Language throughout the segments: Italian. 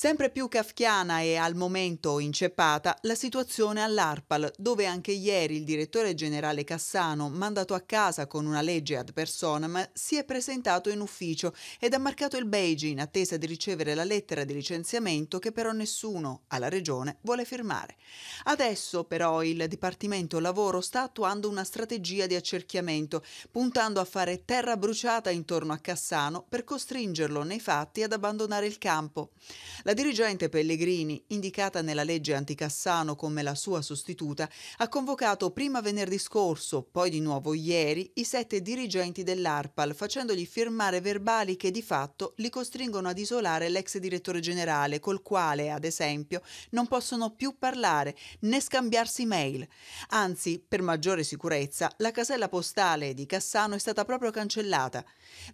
Sempre più kafkiana e al momento inceppata la situazione all'ARPAL, dove anche ieri il direttore generale Cassano, mandato a casa con una legge ad personam, si è presentato in ufficio ed ha marcato il beige in attesa di ricevere la lettera di licenziamento che però nessuno alla regione vuole firmare. Adesso però il Dipartimento Lavoro sta attuando una strategia di accerchiamento, puntando a fare terra bruciata intorno a Cassano per costringerlo nei fatti ad abbandonare il campo. La dirigente Pellegrini, indicata nella legge anticassano come la sua sostituta, ha convocato prima venerdì scorso, poi di nuovo ieri, i sette dirigenti dell'ARPAL facendogli firmare verbali che di fatto li costringono ad isolare l'ex direttore generale col quale, ad esempio, non possono più parlare né scambiarsi mail. Anzi, per maggiore sicurezza, la casella postale di Cassano è stata proprio cancellata.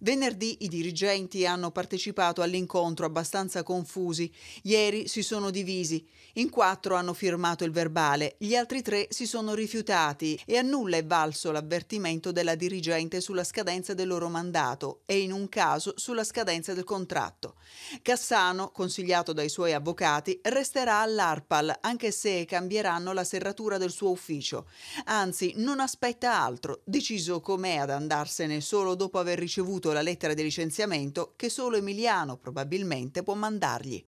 Venerdì i dirigenti hanno partecipato all'incontro abbastanza confusi tifosi. Ieri si sono divisi. In quattro hanno firmato il verbale, gli altri tre si sono rifiutati e a nulla è valso l'avvertimento della dirigente sulla scadenza del loro mandato e in un caso sulla scadenza del contratto. Cassano, consigliato dai suoi avvocati, resterà all'ARPAL anche se cambieranno la serratura del suo ufficio. Anzi, non aspetta altro, deciso com'è ad andarsene solo dopo aver ricevuto la lettera di licenziamento che solo Emiliano probabilmente può mandargli.